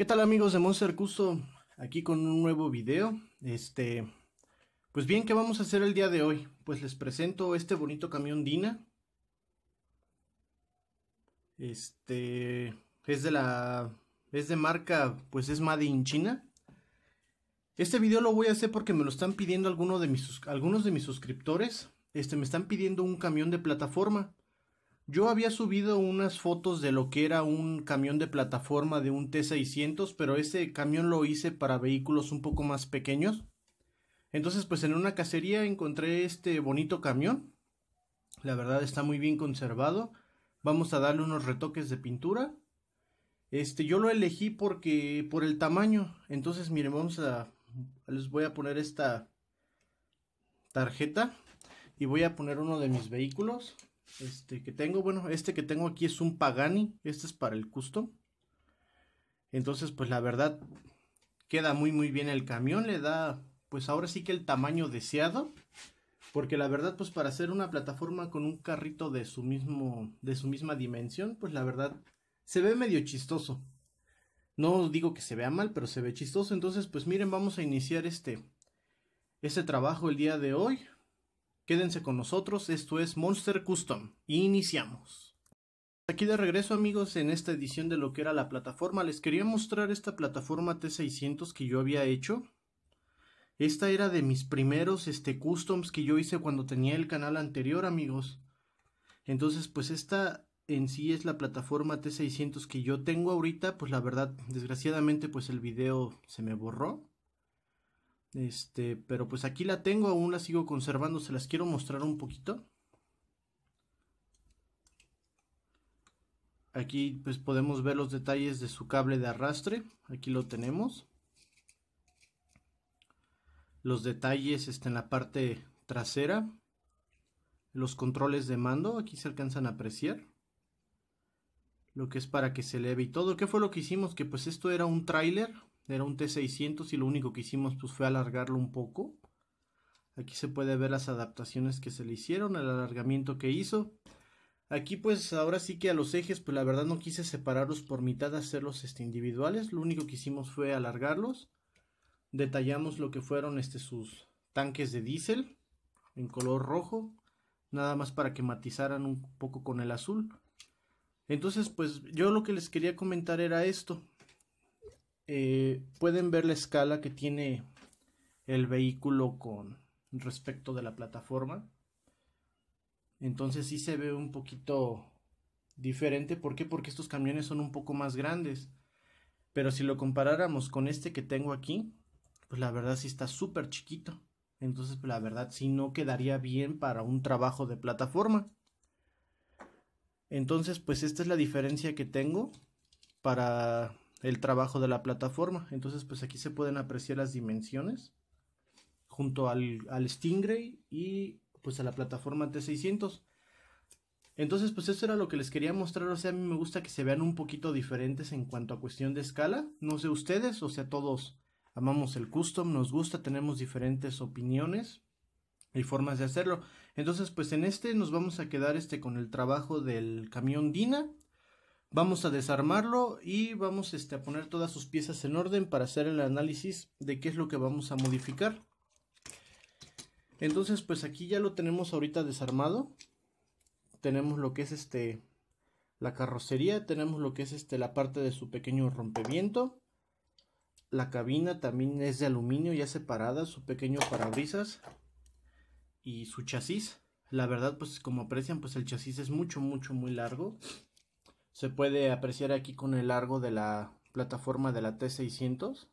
¿Qué tal amigos de Monster Custo? Aquí con un nuevo video. Este, pues bien, ¿qué vamos a hacer el día de hoy? Pues les presento este bonito camión Dina. Este, es de la es de marca, pues es Made in China. Este video lo voy a hacer porque me lo están pidiendo algunos de mis, algunos de mis suscriptores. Este, me están pidiendo un camión de plataforma. Yo había subido unas fotos de lo que era un camión de plataforma de un T600, pero ese camión lo hice para vehículos un poco más pequeños. Entonces, pues en una cacería encontré este bonito camión. La verdad está muy bien conservado. Vamos a darle unos retoques de pintura. Este, yo lo elegí porque por el tamaño. Entonces, miren, vamos a les voy a poner esta tarjeta y voy a poner uno de mis vehículos este que tengo, bueno, este que tengo aquí es un Pagani, este es para el custom. Entonces, pues la verdad, queda muy muy bien el camión, le da pues ahora sí que el tamaño deseado, porque la verdad pues para hacer una plataforma con un carrito de su mismo de su misma dimensión, pues la verdad se ve medio chistoso. No digo que se vea mal, pero se ve chistoso, entonces pues miren, vamos a iniciar este este trabajo el día de hoy. Quédense con nosotros, esto es Monster Custom. Iniciamos. Aquí de regreso amigos en esta edición de lo que era la plataforma. Les quería mostrar esta plataforma T600 que yo había hecho. Esta era de mis primeros este, customs que yo hice cuando tenía el canal anterior amigos. Entonces pues esta en sí es la plataforma T600 que yo tengo ahorita. Pues la verdad desgraciadamente pues el video se me borró. Este, pero pues aquí la tengo, aún la sigo conservando, se las quiero mostrar un poquito. Aquí pues podemos ver los detalles de su cable de arrastre, aquí lo tenemos. Los detalles está en la parte trasera. Los controles de mando, aquí se alcanzan a apreciar. Lo que es para que se eleve y todo. ¿Qué fue lo que hicimos? Que pues esto era un tráiler, era un T600 y lo único que hicimos pues, fue alargarlo un poco. Aquí se puede ver las adaptaciones que se le hicieron, el alargamiento que hizo. Aquí pues ahora sí que a los ejes pues la verdad no quise separarlos por mitad, hacerlos este, individuales. Lo único que hicimos fue alargarlos. Detallamos lo que fueron este, sus tanques de diésel en color rojo. Nada más para que matizaran un poco con el azul. Entonces pues yo lo que les quería comentar era esto. Eh, pueden ver la escala que tiene el vehículo con respecto de la plataforma. Entonces sí se ve un poquito diferente. ¿Por qué? Porque estos camiones son un poco más grandes. Pero si lo comparáramos con este que tengo aquí, pues la verdad sí está súper chiquito. Entonces pues la verdad si no quedaría bien para un trabajo de plataforma. Entonces pues esta es la diferencia que tengo para el trabajo de la plataforma. Entonces, pues aquí se pueden apreciar las dimensiones junto al, Stingray y pues a la plataforma T600. Entonces, pues eso era lo que les quería mostrar. O sea, a mí me gusta que se vean un poquito diferentes en cuanto a cuestión de escala. No sé ustedes, o sea, todos amamos el custom, nos gusta, tenemos diferentes opiniones y formas de hacerlo. Entonces, pues en este nos vamos a quedar este con el trabajo del camión Dina Vamos a desarmarlo y vamos este, a poner todas sus piezas en orden para hacer el análisis de qué es lo que vamos a modificar. Entonces pues aquí ya lo tenemos ahorita desarmado. Tenemos lo que es este la carrocería, tenemos lo que es este la parte de su pequeño rompimiento La cabina también es de aluminio ya separada, su pequeño parabrisas y su chasis. La verdad pues como aprecian pues el chasis es mucho mucho muy largo se puede apreciar aquí con el largo de la plataforma de la T600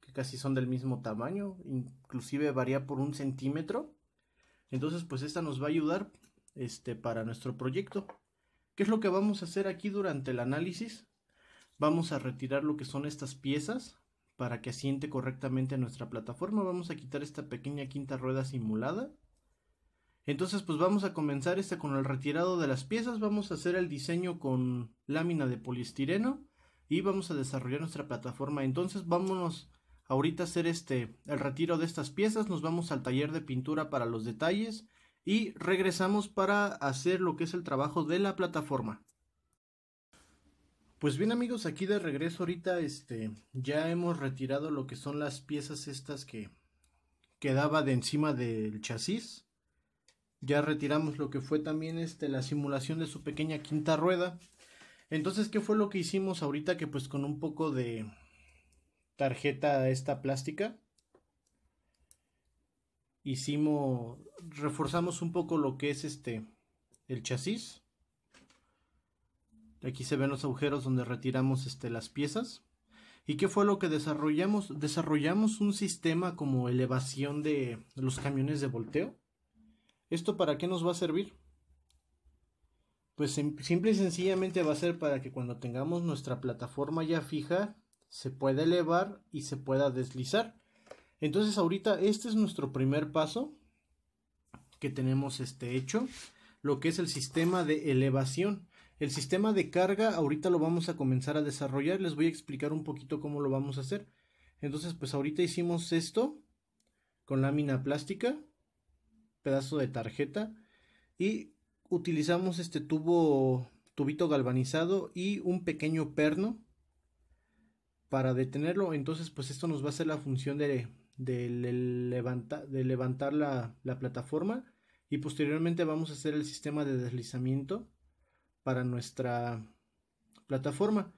que casi son del mismo tamaño inclusive varía por un centímetro entonces pues esta nos va a ayudar este para nuestro proyecto ¿Qué es lo que vamos a hacer aquí durante el análisis? Vamos a retirar lo que son estas piezas para que asiente correctamente nuestra plataforma. Vamos a quitar esta pequeña quinta rueda simulada. Entonces pues vamos a comenzar este con el retirado de las piezas, vamos a hacer el diseño con lámina de poliestireno y vamos a desarrollar nuestra plataforma. Entonces vámonos ahorita a hacer este el retiro de estas piezas, nos vamos al taller de pintura para los detalles y regresamos para hacer lo que es el trabajo de la plataforma. Pues bien amigos, aquí de regreso ahorita este ya hemos retirado lo que son las piezas estas que quedaba de encima del chasis. Ya retiramos lo que fue también este, la simulación de su pequeña quinta rueda. Entonces, ¿qué fue lo que hicimos ahorita? Que pues con un poco de tarjeta esta plástica. Hicimos, reforzamos un poco lo que es este, el chasis. Aquí se ven los agujeros donde retiramos este, las piezas. ¿Y qué fue lo que desarrollamos? Desarrollamos un sistema como elevación de los camiones de volteo. ¿Esto para qué nos va a servir? Pues simple y sencillamente va a ser para que cuando tengamos nuestra plataforma ya fija, se pueda elevar y se pueda deslizar. Entonces ahorita este es nuestro primer paso que tenemos este hecho, lo que es el sistema de elevación. El sistema de carga ahorita lo vamos a comenzar a desarrollar, les voy a explicar un poquito cómo lo vamos a hacer. Entonces pues ahorita hicimos esto con lámina plástica, pedazo de tarjeta y utilizamos este tubo tubito galvanizado y un pequeño perno para detenerlo entonces pues esto nos va a hacer la función de, de levantar la, la plataforma y posteriormente vamos a hacer el sistema de deslizamiento para nuestra plataforma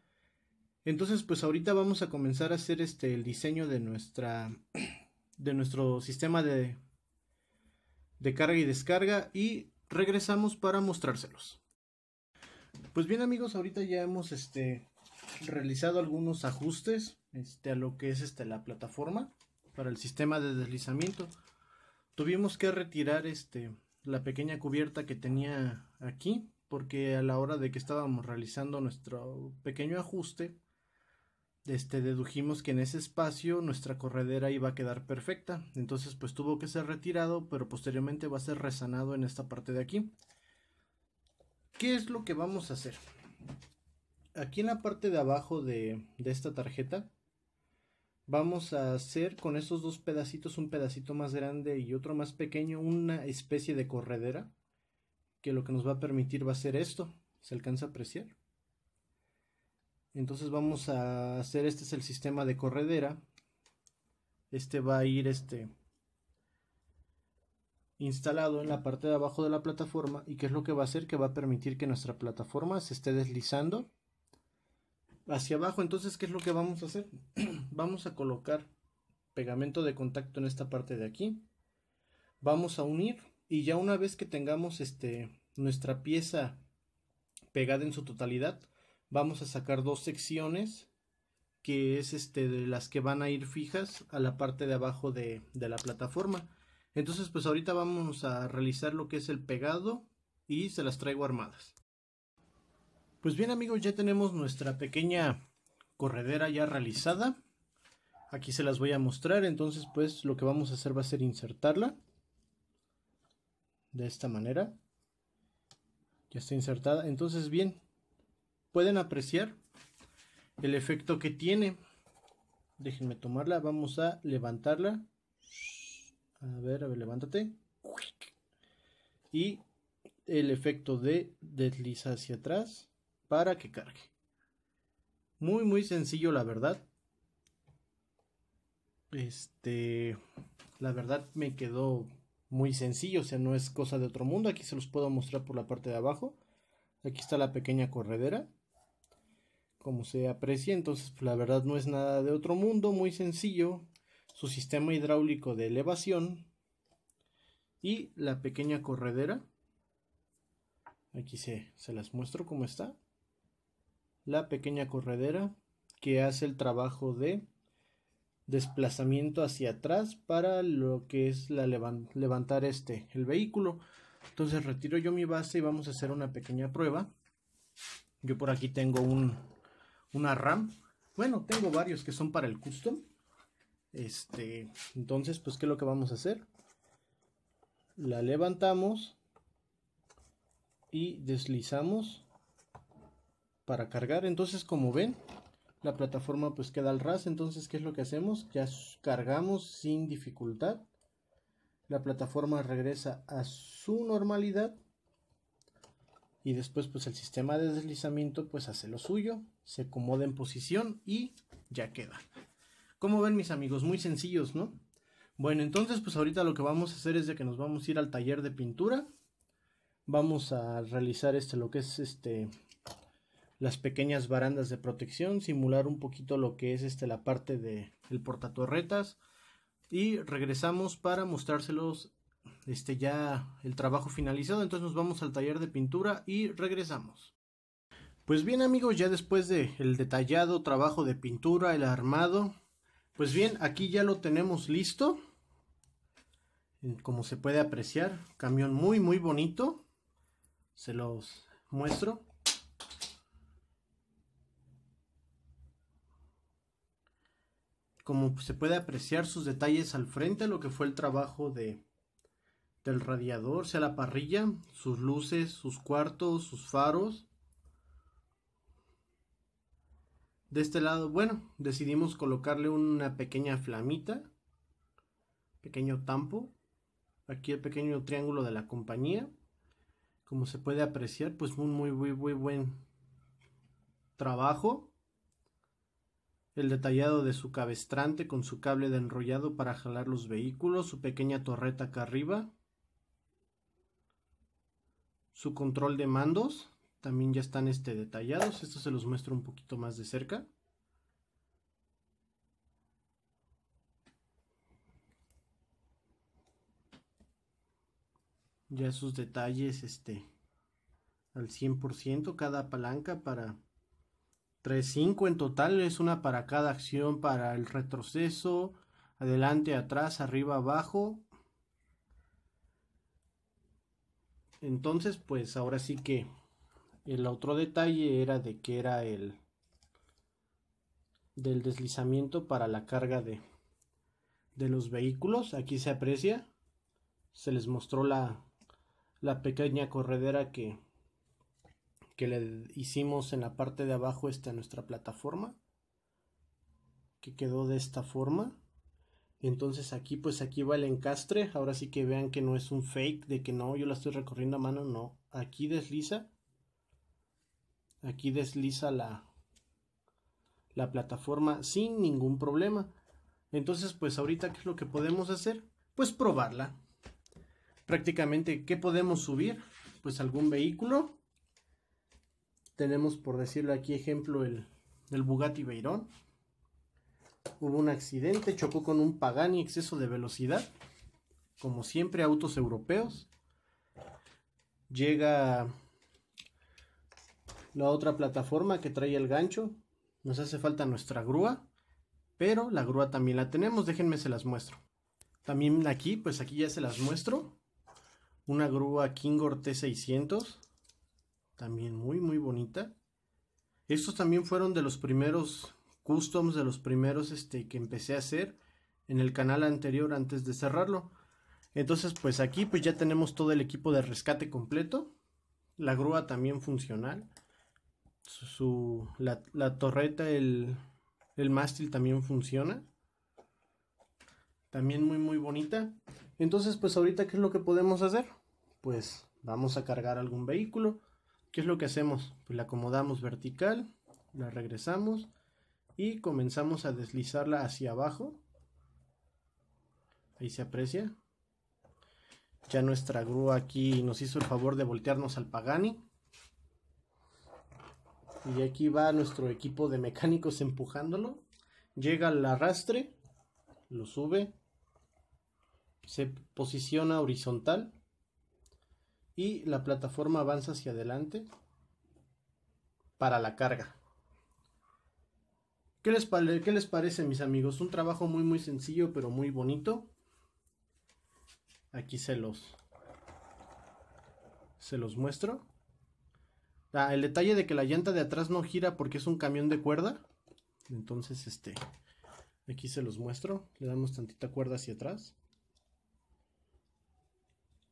entonces pues ahorita vamos a comenzar a hacer este el diseño de nuestra de nuestro sistema de, de carga y descarga y regresamos para mostrárselos. Pues bien amigos, ahorita ya hemos este, realizado algunos ajustes este, a lo que es este, la plataforma para el sistema de deslizamiento. Tuvimos que retirar este, la pequeña cubierta que tenía aquí porque a la hora de que estábamos realizando nuestro pequeño ajuste este, dedujimos que en ese espacio nuestra corredera iba a quedar perfecta. Entonces, pues tuvo que ser retirado, pero posteriormente va a ser resanado en esta parte de aquí. ¿Qué es lo que vamos a hacer? Aquí en la parte de abajo de, de esta tarjeta, vamos a hacer con estos dos pedacitos, un pedacito más grande y otro más pequeño, una especie de corredera, que lo que nos va a permitir va a ser esto. ¿Se alcanza a apreciar? Entonces vamos a hacer, este es el sistema de corredera. Este va a ir este instalado en la parte de abajo de la plataforma y qué es lo que va a hacer que va a permitir que nuestra plataforma se esté deslizando hacia abajo. Entonces, ¿qué es lo que vamos a hacer? vamos a colocar pegamento de contacto en esta parte de aquí. Vamos a unir y ya una vez que tengamos este nuestra pieza pegada en su totalidad, vamos a sacar dos secciones que es este de las que van a ir fijas a la parte de abajo de, de la plataforma entonces pues ahorita vamos a realizar lo que es el pegado y se las traigo armadas pues bien amigos ya tenemos nuestra pequeña corredera ya realizada aquí se las voy a mostrar entonces pues lo que vamos a hacer va a ser insertarla de esta manera ya está insertada entonces bien pueden apreciar el efecto que tiene. Déjenme tomarla, vamos a levantarla. A ver, a ver, levántate. Y el efecto de desliza hacia atrás para que cargue. Muy, muy sencillo, la verdad. Este, la verdad me quedó muy sencillo, o sea, no es cosa de otro mundo. Aquí se los puedo mostrar por la parte de abajo. Aquí está la pequeña corredera como se aprecia, entonces pues, la verdad no es nada de otro mundo, muy sencillo, su sistema hidráulico de elevación y la pequeña corredera. Aquí se, se las muestro cómo está. La pequeña corredera que hace el trabajo de desplazamiento hacia atrás para lo que es la levantar este el vehículo. Entonces retiro yo mi base y vamos a hacer una pequeña prueba. Yo por aquí tengo un, una RAM. Bueno, tengo varios que son para el custom. Este, entonces, pues, ¿qué es lo que vamos a hacer? La levantamos y deslizamos para cargar. Entonces, como ven, la plataforma pues queda al ras. Entonces, ¿qué es lo que hacemos? Ya cargamos sin dificultad. La plataforma regresa a su normalidad y después pues el sistema de deslizamiento pues hace lo suyo, se acomoda en posición y ya queda. Como ven mis amigos, muy sencillos, ¿no? Bueno, entonces pues ahorita lo que vamos a hacer es de que nos vamos a ir al taller de pintura. Vamos a realizar este lo que es este las pequeñas barandas de protección, simular un poquito lo que es este la parte de el portatorretas y regresamos para mostrárselos este, ya el trabajo finalizado. Entonces nos vamos al taller de pintura y regresamos. Pues bien amigos, ya después del detallado trabajo de pintura, el armado, pues bien, aquí ya lo tenemos listo. Como se puede apreciar, camión muy muy bonito. Se los muestro. Como se puede apreciar sus detalles al frente, lo que fue el trabajo de, del radiador, sea la parrilla, sus luces, sus cuartos, sus faros. De este lado, bueno, decidimos colocarle una pequeña flamita, pequeño tampo, aquí el pequeño triángulo de la compañía. Como se puede apreciar, pues un muy, muy, muy buen trabajo. El detallado de su cabestrante con su cable de enrollado para jalar los vehículos, su pequeña torreta acá arriba, su control de mandos también ya están este, detallados. esto se los muestro un poquito más de cerca. Ya sus detalles este, al 100% cada palanca para 5 en total es una para cada acción para el retroceso, adelante, atrás, arriba, abajo, Entonces, pues ahora sí que el otro detalle era de que era el del deslizamiento para la carga de, los vehículos. Aquí se aprecia. Se les mostró la, pequeña corredera que, que le hicimos en la parte de abajo esta nuestra plataforma. Que quedó de esta forma. Entonces aquí pues aquí va el encastre, ahora sí que vean que no es un fake de que no, yo la estoy recorriendo a mano, no. Aquí desliza, aquí desliza la, la plataforma sin ningún problema. Entonces pues ahorita qué es lo que podemos hacer? Pues probarla. Prácticamente, ¿qué podemos subir? Pues algún vehículo. Tenemos por decirlo aquí ejemplo el, el Bugatti Veyron hubo un accidente, chocó con un Pagani exceso de velocidad, como siempre autos europeos. Llega la otra plataforma que trae el gancho, nos hace falta nuestra grúa, pero la grúa también la tenemos, déjenme se las muestro. También aquí, pues aquí ya se las muestro, una grúa Kingor T600, también muy muy bonita. Estos también fueron de los primeros customs de los primeros este, que empecé a hacer en el canal anterior antes de cerrarlo. Entonces, pues aquí pues ya tenemos todo el equipo de rescate completo. La grúa también funcional. la, torreta, el, el mástil también funciona. También muy muy bonita. Entonces, pues ahorita, ¿qué es lo que podemos hacer? Pues vamos a cargar algún vehículo. ¿Qué es lo que hacemos? Pues la acomodamos vertical, la regresamos y comenzamos a deslizarla hacia abajo. Ahí se aprecia. Ya nuestra grúa aquí nos hizo el favor de voltearnos al Pagani. Y aquí va nuestro equipo de mecánicos empujándolo. Llega al arrastre, lo sube, se posiciona horizontal y la plataforma avanza hacia adelante para la carga. ¿Qué les, ¿Qué les parece, mis amigos? Un trabajo muy, muy sencillo, pero muy bonito. Aquí se los... Se los muestro. Ah, el detalle de que la llanta de atrás no gira porque es un camión de cuerda. Entonces, este... Aquí se los muestro. Le damos tantita cuerda hacia atrás.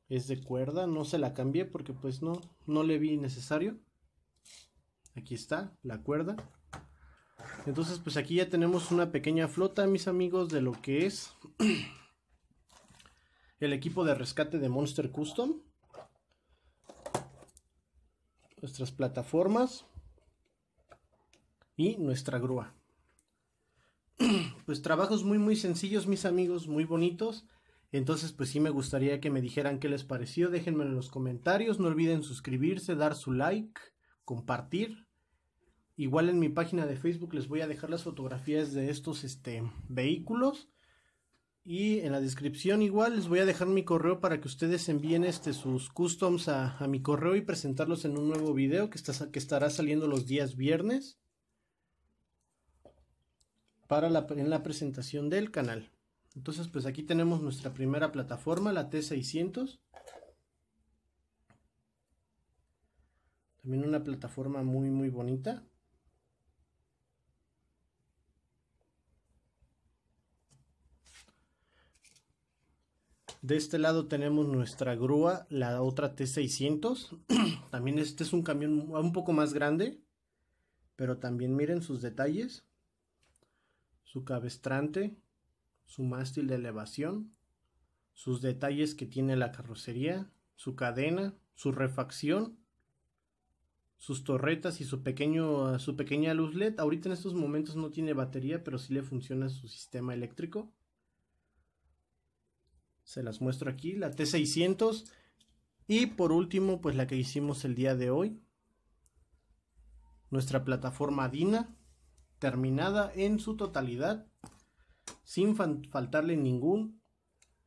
Es de cuerda. No se la cambié porque pues no, no le vi necesario. Aquí está la cuerda. Entonces, pues aquí ya tenemos una pequeña flota, mis amigos, de lo que es el equipo de rescate de Monster Custom. Nuestras plataformas y nuestra grúa. Pues trabajos muy muy sencillos, mis amigos, muy bonitos. Entonces, pues sí me gustaría que me dijeran qué les pareció. Déjenmelo en los comentarios. No olviden suscribirse, dar su like, compartir. Igual en mi página de Facebook les voy a dejar las fotografías de estos este, vehículos. Y en la descripción igual les voy a dejar mi correo para que ustedes envíen este, sus customs a, mi correo y presentarlos en un nuevo video que, está, que estará saliendo los días viernes para en la presentación del canal. Entonces, pues aquí tenemos nuestra primera plataforma, la T600. También una plataforma muy, muy bonita. De este lado tenemos nuestra grúa, la otra T600. también este es un camión un poco más grande, pero también miren sus detalles. Su cabestrante, su mástil de elevación, sus detalles que tiene la carrocería, su cadena, su refacción, sus torretas y su, su pequeña luz LED. Ahorita en estos momentos no tiene batería, pero sí le funciona su sistema eléctrico se las muestro aquí, la T600 y por último pues la que hicimos el día de hoy, nuestra plataforma DINA terminada en su totalidad sin faltarle ningún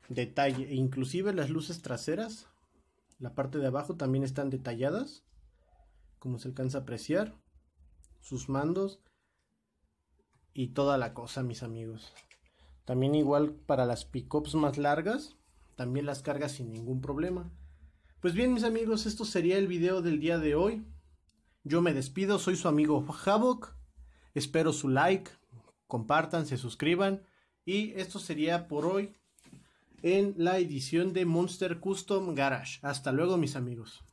detalle e inclusive las luces traseras la parte de abajo también están detalladas como se alcanza a apreciar sus mandos y toda la cosa mis amigos también igual para las pickups más largas, también las cargas sin ningún problema. Pues bien, mis amigos, esto sería el video del día de hoy. Yo me despido, soy su amigo Havoc. Espero su like, compartan, se suscriban. Y esto sería por hoy en la edición de Monster Custom Garage. Hasta luego, mis amigos.